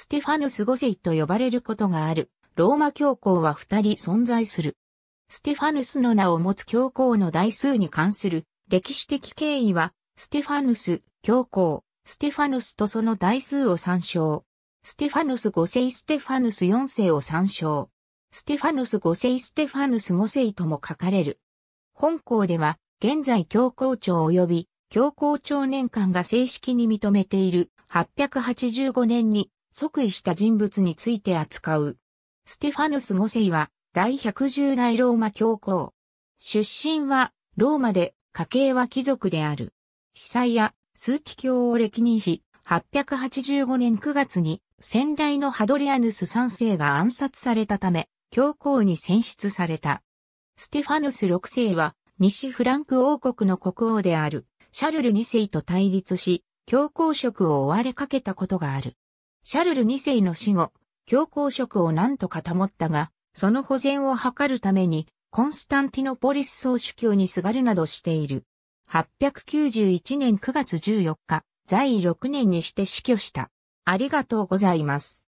ステファヌス5世と呼ばれることがある、ローマ教皇は二人存在する。ステファヌスの名を持つ教皇の代数に関する歴史的経緯は、ステファヌス、教皇、ステファヌスとその代数を参照。ステファヌス5世ステファヌス4世を参照。ステファヌス5世ステファヌス5世とも書かれる。本校では、現在教皇庁及び教皇庁年間が正式に認めている885年に即位した人物について扱う。ステファヌス5世は、第110代ローマ教皇。出身は、ローマで、家系は貴族である。司祭や、数奇教を歴任し、885年9月に、先代のハドリアヌス3世が暗殺されたため、教皇に選出された。ステファヌス6世は、西フランク王国の国王である、シャルル2世と対立し、教皇職を追われかけたことがある。シャルル2世の死後、教皇職を何とか保ったが、その保全を図るために、コンスタンティノポリス総主教にすがるなどしている。891年9月14日、在位6年にして死去した。ありがとうございます。